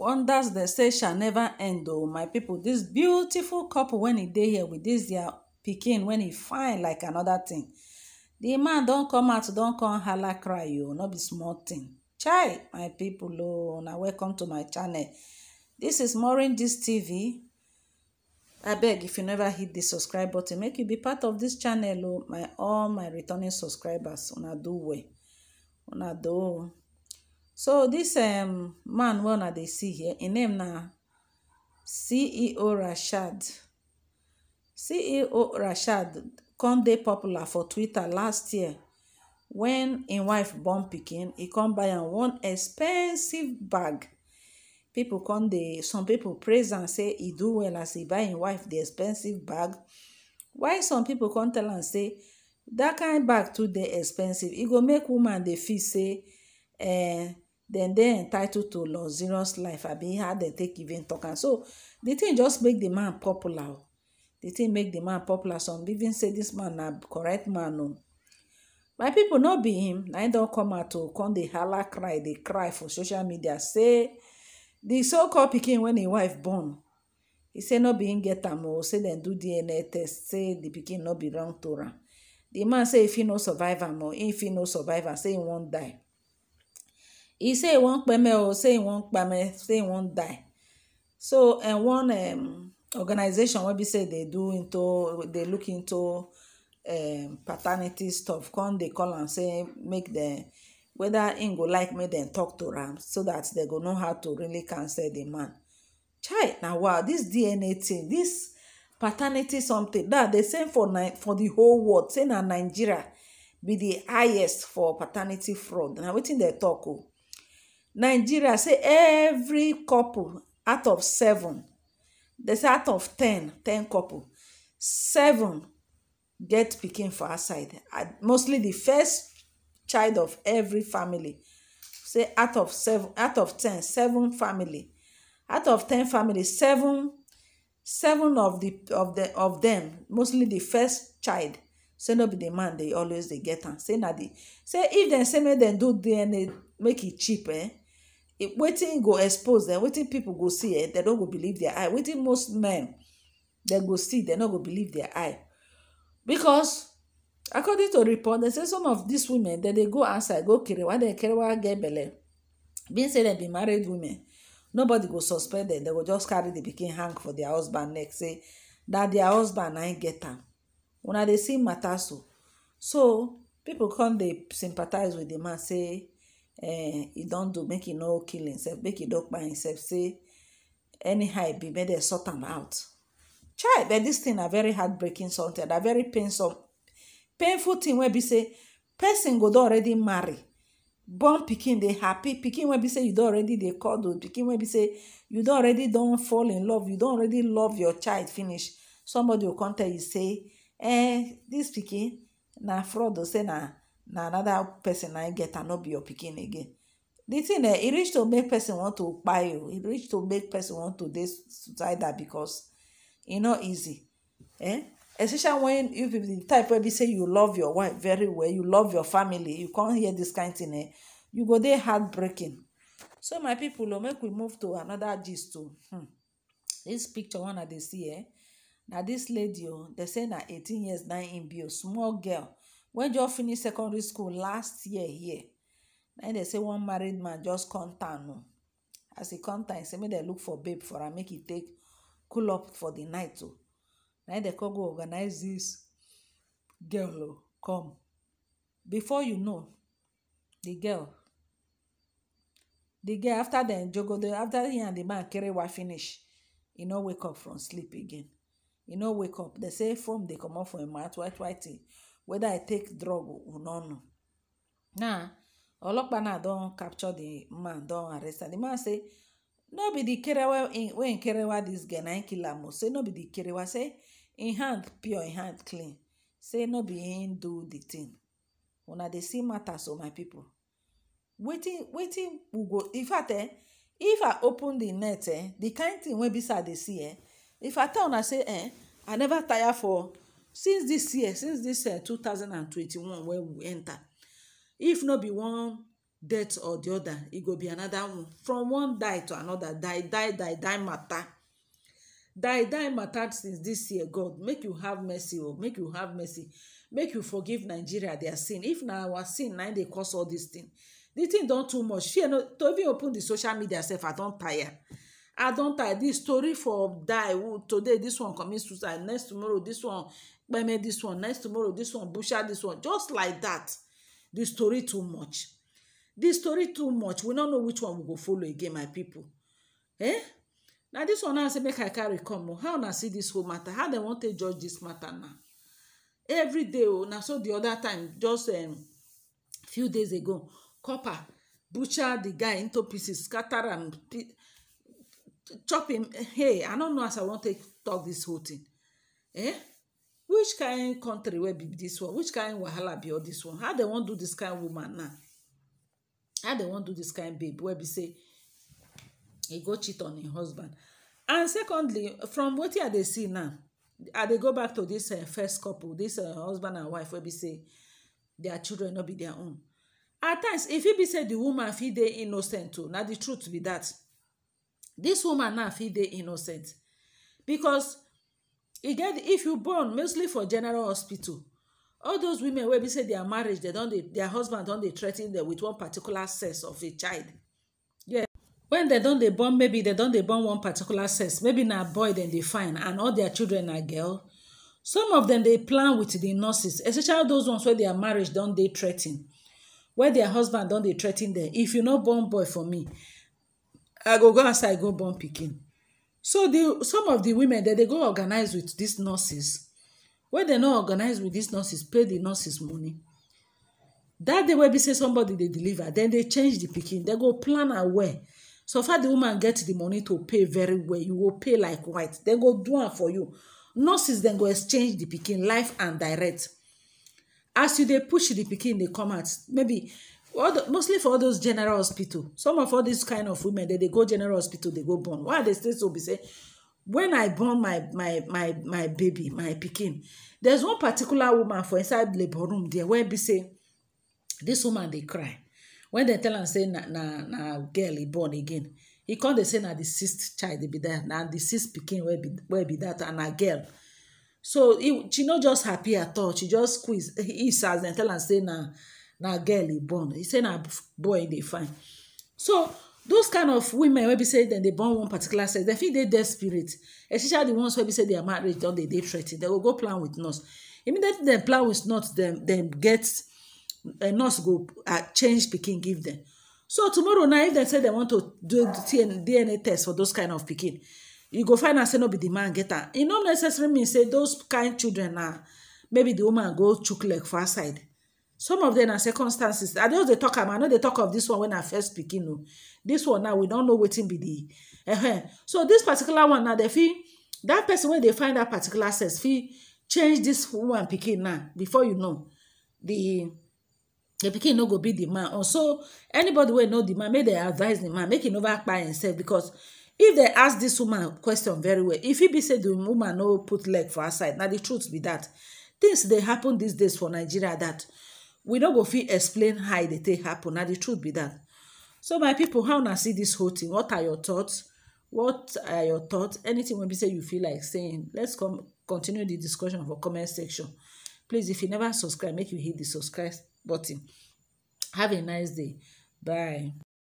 wonders dem say shall never end o my people. This beautiful couple wen e dey here with this, dia pikin wen e fine like another thing. The man don come out don come hala cry o no be small thing. chai my people, o oh, na welcome to my channel This is morin dis tv abeg if you never hit the subscribe button make you be part of this channel o oh, my all my returning subscribers una do well una do So this um, man wey una dey see here, im name na CEO Rashad. CEO Rashad come dey popular for Twitter last year when im wife born pikin, e come buy am one expensive bag. People come dey, some people praise am say e do well as e buy im wife the expensive bag. While some people come tell am say that kind bag too dey expensive, e go make woman dey feel say um dem dey entitled to luxurious life abi how dem take even talk am so the thing just make the man popular the thing make the man popular some even say this man na correct man o my people no be him na him don come out to come dey hala cry dey cry for social media say the so called pikin when him wife born He say no be him get am o say dem do dna test say the pikin no belong to am the man say if he no survive am o e fit no survive am say e wan die he say he wan kpeme o say he wan kpame say he wan die so um, one um, organization wey be say dey do into dey look into um, paternity stuff come dey call am say make dem whether im go like make dem talk to am so that dem go know how to really cancel the man chai na wow this dna thing this paternity something that dey same for ni for the whole world say na nigeria be the highest for paternity fraud na wetin dem talk o. Oh nigeria say every couple out of seven they say out of ten ten couple seven get pikin for outside mostly the first child of every family say out of seven out of ten seven family out of ten family seven seven of the of the of them mostly the first child say no be the man dey always dey get am say na the say if dem say make dem do dna make e cheap eh wetin go expose them. wetin people go see eh They no go believe their eye wetin most men they go see They no go believe their eye because according to report they say some of these women then they go outside go kerewa dem kerewa get belle being say dem be married women nobody go suspect them. They go just carry the pikin hang for their husband neck say that their husband na get them. When they see matter so people pipo come dey sympathize with the man say eh, you do not make e no kill himself make e no kpai himself say anyhow be made a sort am out child but this thing a very heartbreaking something a very painful painful thing where be say person go don already marry born picking they happy picking where be say you don't already dey cuddle picking where be say you don't already don't fall in love you don't already love your child finish somebody will come tell you say eh this picking na fraud oh, say na na another person na get and not be your pikin again the thing eh e reach to make person want to kpai o e reach to make person want to dey suicidal because e no easy eh especially when you be the type wey be say you love your wife very well you love your family you come hear this kind thing eh you go dey heartbreaking so my people o oh, make we move to another gist too. Oh. hmm. this picture one i dey see eh na this lady o oh, dey say na eighteen years nine in be o small girl wey just finish secondary school last year here na him dey say one married man just come town o oh. as he come town he say make dem look for babe for am make he take cool up for the night o oh. na him dey come go organize this girl o oh, come before you know the girl the girl after dem jogodo after he and the man carry wa finish e no wake up from sleep again e no wake up dey say foam dey comot for im mouth white white thing whether i take drug or no now olopa now don capture the man don arrest the man say no be the kerewa wey im kerewa this girl na im kill am say no be the kerewa say im hand pure im hand clean say no be im do the thing una dey see matter so oh, my people wetin wetin we go in fact eh if i open the net eh the kind thing wey bisa dey see eh if i tell una say eh i never tire for since this year since dis uh, 2021 wey we enter if no be one death or the other, e go be another. one from one die to another, die die die die matter, die die matter. since this year god make you have mercy o oh. make you have mercy make you forgive nigeria their sin if na our sin na im dey cause all dis tin di tin don too much fear no to even open the social media sef i don tire I don't adultery this story for die today this one commit suicide next tomorrow this one gbẹmẹ this one next tomorrow this one busha this one just like that the story too much the story too much we no know which one we go follow again my people eh Now this one I say make i carry come oh. how now see this whole matter how they want to judge this matter now every day oh now. so the other time just um, few days ago copper butcher the guy into pieces scatter am Chopping, hey i no know as i wan take talk this whole thing eh which kind country wey be this one which kind wahala be all this one how dem wan do this kind woman now how dem wan do this kind babe wey be say e go cheat on im husband and secondly from wetin i dey see now i dey go back to dis eh, first couple dis eh, husband and wife wey be say their children no be their own at times e fit be say the woman fit dey innocent o na the truth be that. This woman now feel they innocent because e get if you born mostly for general hospital all those women wey be say their marriage their husband don dey threaten them with one particular sex of a child Yeah, when they don dey born maybe they don dey born one particular sex maybe na boy dem dey find and all their children na girl some of them dey plan with the nurses especially those ones wey their marriage don dey threaten where their husband don dey threaten them if you no born boy for me i go go outside go born pikin so the some of the women dem dey go organize with these nurses wey dem no organize with these nurses pay the nurses money that day wey be say somebody dey deliver dem dey change the pikin dem go plan am well so far the woman get the money to pay very well you go pay like white dem go do am for you nurses dem go exchange the pikin life and direct as you dey push the pikin dey come out maybe. all the, mostly for all those general hospital some of all these kind of women they, they go general hospital they go born why they still so be say when i born my my my my baby my pikin there's one particular woman for inside labor room there where be say this woman they cry when they tell and say na na na girl born again He come they say na the sixth child be there, na the sixth pikin where be where be that and a girl so he, she not just happy at all she just squeeze He says and tell and say na na girl e born He say na boy e dey find so those kind of women wey be say dem dey born one particular sex dem fit dey desperate especially the ones wey be say their marriage don dey dey threa ten dem go go plan with nurse immediately dem plan with nurse dem dem get uh, nurse go uh, change pikin give dem so tomorrow now if dem say dem want to do dna test for those kind of pikin you go find out say no be the man get am e no necessarily mean say those kind children na maybe the woman go chook leg for side some of them na circumstances i just dey talk am i know dey talk of this one when i first pikin o this one now we don't know wetin be di -huh. so this particular one now they feel that person when they find that particular sex fit change this woman pikin now before you know the, the pikin no go be the man also anybody wey know the man may they advise the man make him never kpai himself because if they ask this woman question very well if he be said the woman no put leg for her side Now the truth be that things they happen these days for nigeria that we no go fit explain how e dey take happen na the truth be that so my people how una see this whole thing what are your thoughts what are your thoughts anything wey be say you feel like saying let's come continue the discussion for comment section please if you never subscribe make you hit the subscribe button have a nice day bye